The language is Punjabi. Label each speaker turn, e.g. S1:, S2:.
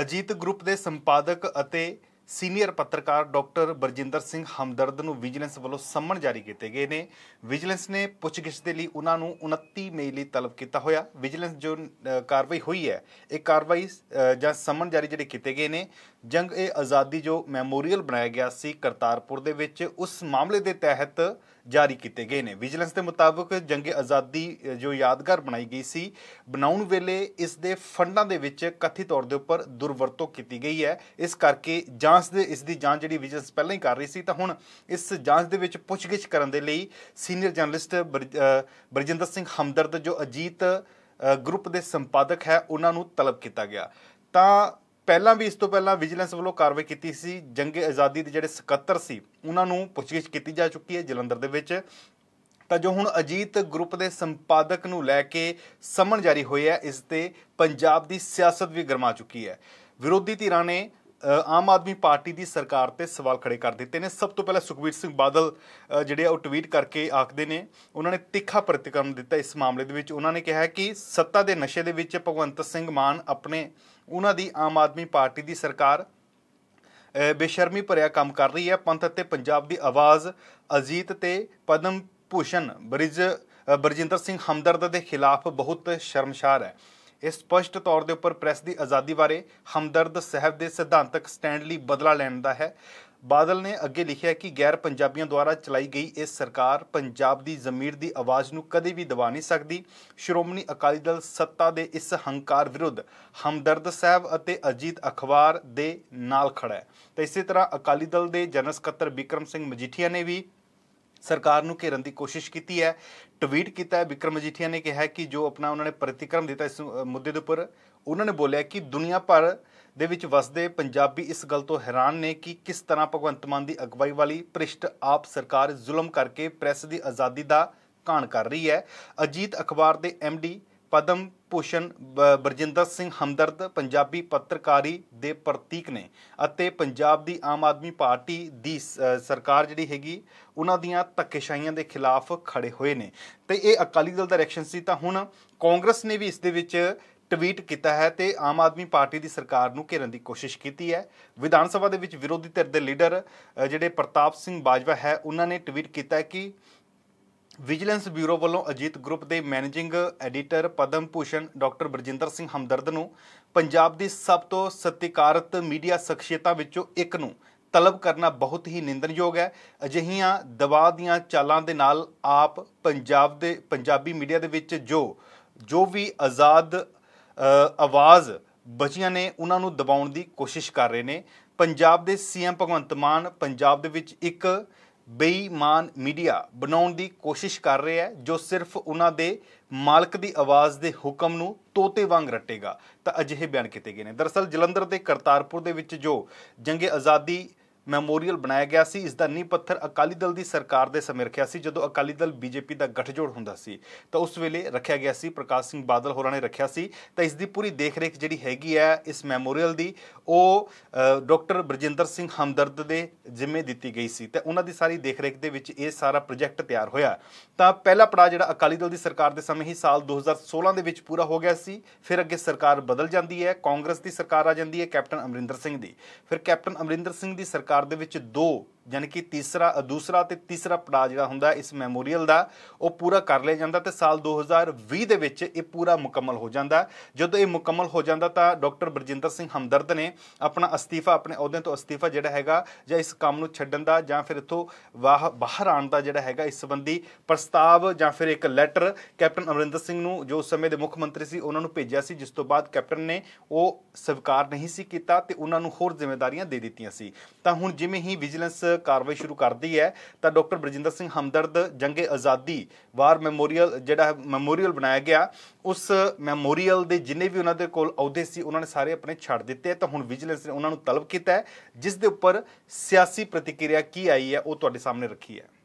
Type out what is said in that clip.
S1: ਅਜੀਤ ਗਰੁੱਪ ਦੇ ਸੰਪਾਦਕ ਅਤੇ ਸੀਨੀਅਰ ਪੱਤਰਕਾਰ ਡਾਕਟਰ ਬਰਜਿੰਦਰ ਸਿੰਘ ਹਮਦਰਦ ਨੂੰ ਵਿਜੀਲੈਂਸ ਵੱਲੋਂ ਸੰਮਨ ਜਾਰੀ ਕੀਤੇ ਗਏ ਨੇ ਵਿਜੀਲੈਂਸ ਨੇ ਪੁੱਛਗਿੱਛ ਦੇ ਲਈ ਉਹਨਾਂ ਨੂੰ 29 ਮਈ ਲਈ ਤਲਬ ਕੀਤਾ ਹੋਇਆ ਵਿਜੀਲੈਂਸ ਜੋ ਕਾਰਵਾਈ ਹੋਈ ਹੈ ਇਹ ਕਾਰਵਾਈ ਜਾਂ ਸੰਮਨ ਜਾਰੀ ਜਿਹੜੇ ਕੀਤੇ ਗਏ ਨੇ ਜੰਗ ਇਹ ਆਜ਼ਾਦੀ ਜੋ ਮੈਮੋਰੀਅਲ ਬਣਾਇਆ ਗਿਆ ਸੀ ਕਰਤਾਰਪੁਰ ਦੇ ਵਿੱਚ ਉਸ ਮਾਮਲੇ ਦੇ ਤਹਿਤ ਜਾਰੀ ਕੀਤੇ ਗਏ ਨੇ ਵਿਜੀਲੈਂਸ ਦੇ ਮੁਤਾਬਕ ਜੰਗੇ ਆਜ਼ਾਦੀ ਜੋ ਯਾਦਗਾਰ ਬਣਾਈ ਗਈ ਸੀ ਬਣਾਉਣ ਵੇਲੇ ਇਸ ਦੇ ਫੰਡਾਂ ਦੇ ਵਿੱਚ ਕਥਿਤ ਤੌਰ ਦੇ ਉੱਪਰ ਦੁਰਵਰਤੋਂ ਕੀਤੀ ਗਈ ਹੈ ਇਸ ਕਰਕੇ ਜਾਂ ਜਾਂਚ ਦੇ ਇਸ ਦੀ ਜਾਂਚ ਜਿਹੜੀ ਵਿਜੀਲੈਂਸ ਪਹਿਲਾਂ ਹੀ ਕਰ ਰਹੀ ਸੀ ਤਾਂ ਹੁਣ ਇਸ ਜਾਂਚ ਦੇ ਵਿੱਚ ਪੁੱਛਗਿੱਛ ਕਰਨ ਦੇ ਲਈ ਸੀਨੀਅਰ ਜਰਨਲਿਸਟ ਬਰਜਿੰਦਰ ਸਿੰਘ ਹਮਦਰਦ ਜੋ ਅਜੀਤ ਗਰੁੱਪ ਦੇ ਸੰਪਾਦਕ ਹੈ ਉਹਨਾਂ ਨੂੰ ਤਲਬ ਕੀਤਾ ਗਿਆ ਤਾਂ ਪਹਿਲਾਂ ਵੀ ਇਸ ਤੋਂ ਪਹਿਲਾਂ ਵਿਜੀਲੈਂਸ ਵੱਲੋਂ ਕਾਰਵਾਈ ਕੀਤੀ ਸੀ ਜੰਗੇ ਆਜ਼ਾਦੀ ਦੇ ਜਿਹੜੇ ਸਕੱਤਰ ਸੀ ਉਹਨਾਂ ਨੂੰ ਪੁੱਛਗਿੱਛ ਕੀਤੀ ਜਾ ਚੁੱਕੀ ਹੈ ਜਲੰਧਰ ਦੇ ਵਿੱਚ ਤਾਂ ਜੋ ਹੁਣ ਅਜੀਤ ਗਰੁੱਪ ਦੇ ਸੰਪਾਦਕ ਨੂੰ ਲੈ ਕੇ ਸਮਨ ਜਾਰੀ ਹੋਇਆ ਇਸ ਤੇ ਪੰਜਾਬ ਦੀ ਸਿਆਸਤ ਵੀ ਗਰਮਾ ਚੁੱਕੀ ਹੈ ਵਿਰੋਧੀ ਧਿਰਾਂ ਨੇ ਆਮ ਆਦਮੀ ਪਾਰਟੀ ਦੀ ਸਰਕਾਰ ਤੇ ਸਵਾਲ ਖੜੇ ਕਰ ਦਿੱਤੇ ਨੇ ਸਭ ਤੋਂ ਪਹਿਲਾਂ ਸੁਖਵੀਰ ਸਿੰਘ ਬਾਦਲ ਜਿਹੜੇ ਉਹ ਟਵੀਟ ਕਰਕੇ ਆਖਦੇ ਨੇ ਉਹਨਾਂ ਨੇ ਤਿੱਖਾ ਪ੍ਰਤੀਕਰਮ ਦਿੱਤਾ ਇਸ ਮਾਮਲੇ ਦੇ ਵਿੱਚ ਉਹਨਾਂ ਨੇ ਕਿਹਾ ਕਿ ਸੱਤਾ ਦੇ ਨਸ਼ੇ ਦੇ ਵਿੱਚ ਭਗਵੰਤ ਸਿੰਘ ਮਾਨ ਆਪਣੇ ਉਹਨਾਂ ਦੀ ਆਮ ਆਦਮੀ ਪਾਰਟੀ ਦੀ ਸਰਕਾਰ ਬੇਸ਼ਰਮੀ ਭਰਿਆ ਕੰਮ ਕਰ ਰਹੀ ਹੈ ਪੰਥ ਅਤੇ ਪੰਜਾਬ ਦੀ ਆਵਾਜ਼ ਅਜੀਤ ਤੇ ਪਦਮ ਭੂਸ਼ਣ ਬ੍ਰਿਜ ਬਰਜਿੰਦਰ ਸਿੰਘ ਹਮਦਰਦ ਦੇ ਖਿਲਾਫ ਬਹੁਤ ਸ਼ਰਮਸ਼ਾਰ ਹੈ ਇਸ ਸਪਸ਼ਟ ਤੌਰ ਦੇ ਉੱਪਰ ਪ੍ਰੈਸ ਦੀ ਆਜ਼ਾਦੀ ਬਾਰੇ ਹਮਦਰਦ ਸਾਹਿਬ ਦੇ ਸਿਧਾਂਤਕ ਸਟੈਂਡ ਲਈ ਬਦਲਾ ਲੈਣ ਦਾ ਹੈ ਬਾਦਲ ਨੇ ਅੱਗੇ ਲਿਖਿਆ ਕਿ ਗੈਰ ਪੰਜਾਬੀਆਂ ਦੁਆਰਾ ਚਲਾਈ ਗਈ ਇਹ ਸਰਕਾਰ ਪੰਜਾਬ ਦੀ ਜ਼ਮੀਰ ਦੀ ਆਵਾਜ਼ ਨੂੰ ਕਦੇ ਵੀ ਦਬਾ ਨਹੀਂ ਸਕਦੀ ਸ਼੍ਰੋਮਣੀ ਅਕਾਲੀ ਦਲ ਸੱਤਾ ਦੇ ਇਸ ਹੰਕਾਰ ਵਿਰੁੱਧ ਹਮਦਰਦ ਸਾਹਿਬ ਅਤੇ ਅਜੀਤ ਅਖਬਾਰ ਦੇ ਨਾਲ ਖੜਾ ਹੈ ਤੇ ਇਸੇ ਤਰ੍ਹਾਂ ਅਕਾਲੀ ਦਲ ਦੇ ਜਨਰਲ ਸਕੱਤਰ ਵਿਕਰਮ ਸਿੰਘ ਮਜੀਠੀਆ ਨੇ ਵੀ ਸਰਕਾਰ ਨੂੰ ਘੇਰਨ ਦੀ ਕੋਸ਼ਿਸ਼ ਕੀਤੀ ਹੈ ਟਵੀਟ ਕੀਤਾ ਹੈ ਵਿਕਰਮ ਮਜੀਠੀਆ ਨੇ ਕਿਹਾ ਕਿ ਜੋ ਆਪਣਾ ਉਹਨਾਂ ਨੇ ਪ੍ਰਤੀਕਰਮ ਦਿੱਤਾ ਇਸ ਮੁੱਦੇ ਦੇ ਉੱਪਰ ਉਹਨਾਂ ਨੇ ਬੋਲਿਆ ਕਿ ਦੁਨੀਆ ਭਰ ਦੇ ਵਿੱਚ ਵਸਦੇ ਪੰਜਾਬੀ ਇਸ ਗੱਲ ਤੋਂ ਹੈਰਾਨ ਨੇ ਕਿ ਕਿਸ ਤਰ੍ਹਾਂ ਭਗਵੰਤ ਮਾਨ ਦੀ ਅਗਵਾਈ ਵਾਲੀ ਪ੍ਰਿਸ਼ਟ ਆਪ ਸਰਕਾਰ ਜ਼ੁਲਮ ਕਰਕੇ ਪ੍ਰੈਸ ਦੀ ਆਜ਼ਾਦੀ ਦਾ ਕਾਣ ਕਰ ਰਹੀ ਹੈ ਅਜੀਤ ਅਖਬਾਰ ਦੇ ਐਮਡੀ ਪਦਮ ਭੂਸ਼ਣ ਬਰਜਿੰਦਰ ਸਿੰਘ ਹਮਦਰਦ ਪੰਜਾਬੀ ਪੱਤਰਕਾਰੀ ਦੇ ਪ੍ਰਤੀਕ ਨੇ ਅਤੇ ਪੰਜਾਬ ਦੀ ਆਮ ਆਦਮੀ ਪਾਰਟੀ ਦੀ ਸਰਕਾਰ ਜਿਹੜੀ ਹੈਗੀ ਉਹਨਾਂ ਦੀਆਂ ਧੱਕੇਸ਼ਾਹੀਆਂ ਦੇ ਖਿਲਾਫ ਖੜੇ ਹੋਏ ਨੇ ਤੇ ਇਹ ਅਕਾਲੀ ਦਲ ਦਾ ਰਿਐਕਸ਼ਨ ਸੀ ਤਾਂ ਹੁਣ ਕਾਂਗਰਸ ਨੇ ਵੀ ਇਸ ਦੇ ਵਿੱਚ ਟਵੀਟ ਕੀਤਾ ਹੈ ਤੇ ਆਮ ਆਦਮੀ ਪਾਰਟੀ ਦੀ ਸਰਕਾਰ ਨੂੰ ਘੇਰਨ ਦੀ ਕੋਸ਼ਿਸ਼ ਕੀਤੀ ਹੈ ਵਿਧਾਨ ਸਭਾ ਦੇ ਵਿੱਚ ਵਿਰੋਧੀ ਧਿਰ ਦੇ ਲੀਡਰ ਜਿਹੜੇ ਪ੍ਰਤਾਪ ਸਿੰਘ ਬਾਜਵਾ ਹੈ ਉਹਨਾਂ ਨੇ ਟਵੀਟ ਕੀਤਾ ਕਿ ਵਿਜੀਲੈਂਸ ਬਿਊਰੋ ਵੱਲੋਂ ਅਜੀਤ ਗਰੁੱਪ ਦੇ managing editor Padma Bhushan doctor Barjinder Singh Hamdard ਨੂੰ ਪੰਜਾਬ ਦੀ ਸਭ ਤੋਂ ਸਤਿਕਾਰਤ ਮੀਡੀਆ ਸ਼ਖਸੀਅਤਾਂ ਵਿੱਚੋਂ ਇੱਕ ਨੂੰ ਤਲਬ ਕਰਨਾ ਬਹੁਤ ਹੀ ਨਿੰਦਣਯੋਗ ਹੈ ਅਜਿਹੀਆਂ ਦਬਾਅ ਦੀਆਂ ਚਾਲਾਂ ਦੇ ਨਾਲ ਆਪ ਪੰਜਾਬ ਦੇ ਪੰਜਾਬੀ ਮੀਡੀਆ ਦੇ ਵਿੱਚ ਜੋ ਜੋ ਵੀ ਆਜ਼ਾਦ ਆਵਾਜ਼ ਬਚੀਆਂ ਨੇ ਉਹਨਾਂ ਨੂੰ ਦਬਾਉਣ ਦੀ ਕੋਸ਼ਿਸ਼ ਕਰ ਰਹੇ ਨੇ ਪੰਜਾਬ ਦੇ ਸੀਐਮ ਭਗਵੰਤ ਮਾਨ ਪੰਜਾਬ ਦੇ ਵਿੱਚ ਇੱਕ ਬੇਈਮਾਨ ਮੀਡੀਆ ਬਣਾਉਣ ਦੀ ਕੋਸ਼ਿਸ਼ ਕਰ ਰਿਹਾ ਹੈ ਜੋ ਸਿਰਫ ਉਹਨਾਂ ਦੇ ਮਾਲਕ ਦੀ ਆਵਾਜ਼ ਦੇ ਹੁਕਮ ਨੂੰ ਤੋਤੇ ਵਾਂਗ ਰਟੇਗਾ ਤਾਂ ਅਜਿਹੇ ਬਿਆਨ ਕੀਤੇ ਗਏ ਨੇ ਦਰਸਲ ਜਲੰਧਰ ਦੇ ਕਰਤਾਰਪੁਰ ਦੇ ਵਿੱਚ ਜੋ ਜੰਗੇ ਆਜ਼ਾਦੀ ਮੈਮੋਰੀਅਲ ਬਣਾਇਆ ਗਿਆ ਸੀ ਇਸ ਦਾ ਨੀ ਪੱਥਰ ਅਕਾਲੀ ਦਲ ਦੀ ਸਰਕਾਰ ਦੇ ਸਮੇਂ ਰੱਖਿਆ ਸੀ ਜਦੋਂ ਅਕਾਲੀ ਦਲ ਬੀਜੇਪੀ ਦਾ ਗਠਜੋੜ ਹੁੰਦਾ ਸੀ ਤਾਂ ਉਸ ਵੇਲੇ ਰੱਖਿਆ ਗਿਆ ਸੀ ਪ੍ਰਕਾਸ਼ ਸਿੰਘ ਬਾਦਲ ਹੋਰਾਂ ਨੇ ਰੱਖਿਆ ਸੀ ਤਾਂ ਇਸ ਦੀ ਪੂਰੀ ਦੇਖਰੇਖ ਜਿਹੜੀ ਹੈਗੀ ਹੈ ਇਸ ਮੈਮੋਰੀਅਲ ਦੀ ਉਹ ਡਾਕਟਰ ਬਰਜਿੰਦਰ ਸਿੰਘ ਹਮਦਰਦ ਦੇ ਜ਼ਿੰਮੇ ਦਿੱਤੀ ਗਈ ਸੀ ਤੇ ਉਹਨਾਂ ਦੀ ਸਾਰੀ ਦੇਖਰੇਖ ਦੇ ਵਿੱਚ ਇਹ ਸਾਰਾ ਪ੍ਰੋਜੈਕਟ ਤਿਆਰ ਹੋਇਆ ਤਾਂ ਪਹਿਲਾ ਪੜਾਅ ਜਿਹੜਾ ਅਕਾਲੀ ਦਲ ਦੀ ਸਰਕਾਰ ਦੇ ਸਮੇਂ ਹੀ ਸਾਲ 2016 ਦੇ ਵਿੱਚ ਪੂਰਾ ਹੋ ਗਿਆ ਸੀ ਫਿਰ ਅੱਗੇ ਸਰਕਾਰ ਬਦਲ ਜਾਂਦੀ ਹੈ ਕਾਂਗਰਸ ਦੀ ਸਰਕਾਰ ਆ ਜਾਂਦੀ ਹੈ ਕੈਪਟਨ ਅਮਰਿੰਦਰ ਸਿੰਘ ਦੀ ਫਿਰ ਕੈਪਟਨ ਅਮਰਿੰਦਰ ਸਿੰਘ ਦੀ ਸਰਕਾਰ ਸਰਕਾਰ ਦੇ ਵਿੱਚ ਦੋ ਯਾਨੀ ਕਿ ਤੀਸਰਾ ਦੂਸਰਾ ਤੇ ਤੀਸਰਾ ਪੜਾਅ ਜਿਹੜਾ ਹੁੰਦਾ ਇਸ ਮੈਮੋਰੀਅਲ ਦਾ ਉਹ ਪੂਰਾ ਕਰ ਲਿਆ ਜਾਂਦਾ ਤੇ ਸਾਲ 2020 ਦੇ ਵਿੱਚ ਇਹ ਪੂਰਾ ਮੁਕੰਮਲ ਹੋ ਜਾਂਦਾ ਜਦੋਂ ਇਹ ਮੁਕੰਮਲ ਹੋ ਜਾਂਦਾ ਤਾਂ ਡਾਕਟਰ ਬਰਜਿੰਦਰ ਸਿੰਘ ਹਮਦਰਦ ਨੇ ਆਪਣਾ ਅਸਤੀਫਾ ਆਪਣੇ ਅਹੁਦੇ ਤੋਂ ਅਸਤੀਫਾ ਜਿਹੜਾ ਹੈਗਾ ਜਾਂ ਇਸ ਕੰਮ ਨੂੰ ਛੱਡਣ ਦਾ ਜਾਂ ਫਿਰ ਇਥੋਂ ਬਾਹਰ ਆਉਣ ਦਾ ਜਿਹੜਾ ਹੈਗਾ ਇਸ ਸੰਬੰਧੀ ਪ੍ਰਸਤਾਵ ਜਾਂ ਫਿਰ ਇੱਕ ਲੈਟਰ ਕੈਪਟਨ ਅਮਰਿੰਦਰ ਸਿੰਘ ਨੂੰ ਜੋ ਉਸ ਸਮੇਂ ਦੇ ਮੁੱਖ ਮੰਤਰੀ ਸੀ ਉਹਨਾਂ ਨੂੰ ਭੇਜਿਆ ਸੀ ਜਿਸ ਤੋਂ ਬਾਅਦ ਕੈਪਟਨ ਨੇ ਉਹ ਸਵੀਕਾਰ ਨਹੀਂ ਸੀ ਕੀਤਾ ਤੇ ਉਹਨਾਂ ਨੂੰ ਹੋਰ ਜ਼ਿੰਮੇਵਾਰੀਆਂ ਦੇ ਦਿੱਤੀਆਂ ਸੀ ਤਾਂ ਹੁਣ ਜਿਵੇਂ ਹੀ ਵਿਜੀਲੈਂਸ ਕਾਰਵਾਈ ਸ਼ੁਰੂ ਕਰਦੀ ਹੈ ਤਾਂ doctor Barjinder Singh Hamdard Jange Azadi war memorial ਜਿਹੜਾ ਮੈਮੋਰੀਅਲ ਬਣਾਇਆ ਗਿਆ ਉਸ ਮੈਮੋਰੀਅਲ ਦੇ ਜਿੰਨੇ ਵੀ ਉਹਨਾਂ ਦੇ ਕੋਲ ਅਹੁਦੇ ਸੀ ਉਹਨਾਂ ਨੇ ਸਾਰੇ ਆਪਣੇ ਛੱਡ ਦਿੱਤੇ ਤਾਂ ਹੁਣ ਵਿਜੀਲੈਂਸ ਨੇ ਉਹਨਾਂ ਨੂੰ ਤਲਬ ਕੀਤਾ ਹੈ ਜਿਸ ਦੇ ਉੱਪਰ ਸਿਆਸੀ ਪ੍ਰਤੀਕਿਰਿਆ ਕੀ ਆਈ ਹੈ ਉਹ ਤੁਹਾਡੇ ਸਾਹਮਣੇ ਰੱਖੀ ਹੈ